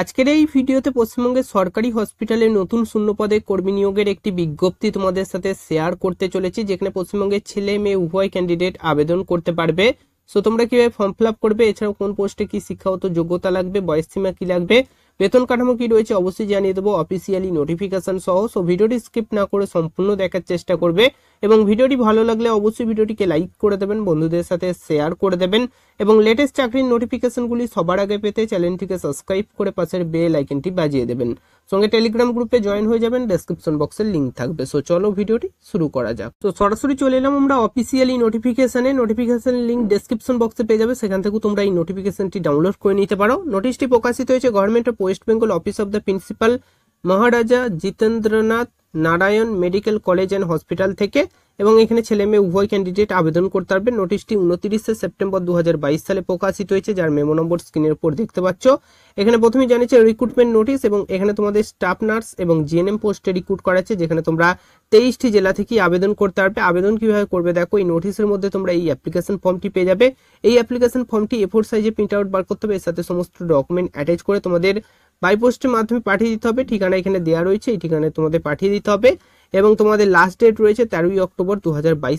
আজকের এই ভিডিওতে পশ্চিমবঙ্গের সরকারি হসপিটালে নতুন শূন্যপদে কর্মী নিয়োগের একটি বিজ্ঞপ্তি তোমাদের সাথে শেয়ার করতে চলেছি যেখানে পশ্চিমবঙ্গের ছেলে মেয়ে উভয় ক্যান্ডিডেট আবেদন করতে পারবে সো তোমরা কীভাবে ফর্ম ফিল আপ করবে এছাড়াও কোন পোস্টে কি শিক্ষাগত যোগ্যতা লাগবে বয়স সীমা কি লাগবে বেতন কাঠামো কি রয়েছে অবশ্যই জানিয়ে দেবো অফিসিয়ালি নোটিফিকেশন সহ সো ভিডিওটি স্কিপ না করে সম্পূর্ণ দেখার চেষ্টা করবে এবং ভিডিওটি ভালো লাগলে অবশ্যই ভিডিওটিকে লাইক করে দেবেন বন্ধুদের সাথে শেয়ার করে দেবেন এবং লেটেস্ট চাকরির নোটিফিকেশনগুলি সবার আগে পেতে চ্যানেলটিকে সাবস্ক্রাইব করে পাশের বেল আইকনটি বাজিয়ে দেবেন সঙ্গে টেলিগ্রাম গ্রুপে জয়েন হয়ে যাবেন ডেসক্রিপশন বক্সের লিঙ্ক থাকবে সো চলো ভিডিওটি শুরু করা যাক তো সরাসরি চলে এলাম আমরা অফিসিয়ালি নোটিফিকেশানে নোটিফিকেশান লিঙ্ক ডেসক্রিপশন বক্সে পেয়ে যাবে সেখান থেকেও তোমরা এই নোটিফিকেশনটি ডাউনলোড করে নিতে পারো নোটিশটি প্রকাশিত হয়েছে government of West Bengal office of the principal Maharaja Jitendranath Narayan medical college and hospital থেকে এবং এখানে ছেলে মেয়ে উভয় ক্যান্ডিডেট আবেদন করতে পারবে নোটিশটি উনত্রিশে সেপ্টেম্বর দু সালে প্রকাশিত হয়েছে যার মেমো নম্বর স্ক্রিনের উপর দেখতে পাচ্ছ এখানে প্রথমে জানিয়েছে রিক্রুটমেন্ট নোটিশ এবং এখানে তোমাদের স্টাফ নার্স এবং জিএনএম পোস্টে রিক্রুট করাচ্ছে যেখানে তোমরা তেইশটি জেলা থেকে আবেদন করতে পারবে আবেদন কিভাবে করবে দেখো এই নোটিশের মধ্যে তোমরা এই অ্যাপ্লিকেশন ফর্মটি পেয়ে যাবে এই অ্যাপ্লিকেশন ফর্মটি এ ফোর সাইজে প্রিন্ট আউট বার করতে হবে এর সাথে সমস্ত ডকুমেন্ট অ্যাটাচ করে তোমাদের বাইপোস্টের মাধ্যমে পাঠিয়ে দিতে হবে ঠিকানা এখানে দেওয়া রয়েছে এই ঠিকানায় তোমাদের পাঠিয়ে দিতে হবে এবং তোমাদের লাস্ট ডেট রয়েছে তেরোই অক্টোবর দু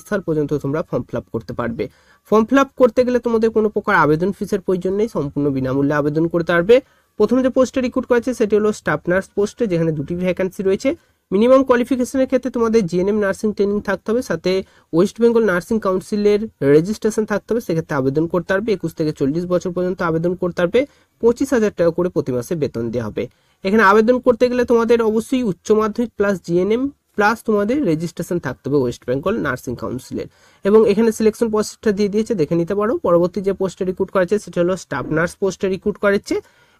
সাল পর্যন্ত তোমরা ফর্ম ফিল করতে পারবে ফর্ম ফিল করতে গেলে তোমাদের কোনো প্রকার আবেদন ফিসের প্রয়োজন নেই সম্পূর্ণ বিনামূল্যে আবেদন করতে পারবে প্রথম যে পোস্টে রিক্রুট করেছে সেটি হলো স্টাফ নার্স পোস্টে যেখানে দুটি ভ্যাকান্সি রয়েছে মিনিমাম কোয়ালিফিকেশনের ক্ষেত্রে তোমাদের জিএনএম নার্সিং ট্রেনিং থাকতে হবে সাথে ওয়েস্ট বেঙ্গল নার্সিং কাউন্সিলের রেজিস্ট্রেশন থাকতে হবে সেক্ষেত্রে আবেদন করতে পারবে একুশ থেকে চল্লিশ বছর পর্যন্ত আবেদন করতে পারবে পঁচিশ হাজার টাকা করে প্রতি মাসে বেতন দেওয়া হবে এখানে আবেদন করতে গেলে তোমাদের অবশ্যই উচ্চ মাধ্যমিক প্লাস জিএনএম প্লাস তোমাদের রেজিস্ট্রেশন থাকতে হবে ওয়েস্ট বেঙ্গল নার্সিং কাউন্সিলের এবং এখানে সিলেকশন পোস্টটা দিয়ে দিয়েছে দেখে নিতে পারো পরবর্তী যে পোস্টটা রিক্রুট করেছে সেটা হলো স্টাফ নার্স পোস্টটা রিক্রুট করেছে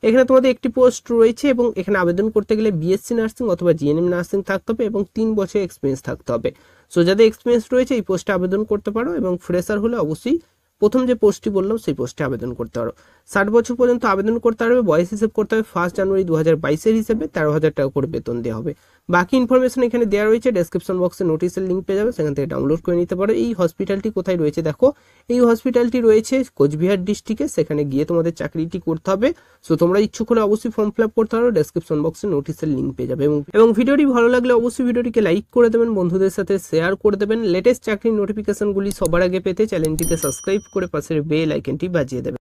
এখানে তোমাদের একটি পোস্ট রয়েছে এবং এখানে আবেদন করতে গেলে বিএসসি নার্সিং অথবা জিএনএম নার্সিং থাকতে হবে এবং তিন বছর এক্সপিরিয়েন্স থাকতে হবে সো যাদের এক্সপিরিয়েন্স রয়েছে এই পোস্টে আবেদন করতে পারো এবং ফ্রেশার হলে অবশ্যই প্রথম যে পোস্টটি বললাম সেই পোস্টে আবেদন করতে পারো ষাট বছর পর্যন্ত আবেদন করতে পারবে বয়স হিসেব করতে হবে ফার্স্ট জানুয়ারি দু হাজার বাইশের হিসেবে তেরো হাজার টাকা করে বেতন দেওয়া হবে বাকি ইনফরমেশন এখানে দেওয়া রয়েছে ডেসক্রিপশন বক্সে নোটিশের লিঙ্ক পেয়ে যাবে সেখান থেকে ডাউনলোড করে নিতে পারো এই হসপিটালটি কোথায় রয়েছে দেখো এই হসপিটালটি রয়েছে কোচবিহার ডিস্ট্রিক্টে সেখানে গিয়ে তোমাদের চাকরিটি করতে হবে সো তোমরা ইচ্ছুক হলে অবশ্যই ফর্ম ফিল আপ করতে পারো ডেসক্রিপশন বক্সে নোটিশের লিঙ্ক পেয়ে যাবে এবং এবং ভিডিওটি ভালো লাগলে অবশ্যই ভিডিওটিকে লাইক করে দেবেন বন্ধুদের সাথে শেয়ার করে দেবেন লেটেস্ট চাকরির নোটিফিকেশনগুলি সবার আগে পেতে চ্যানেলটিকে সাবস্ক্রাইব করেপাশের বেল আইকনটি বাজিয়ে দেবে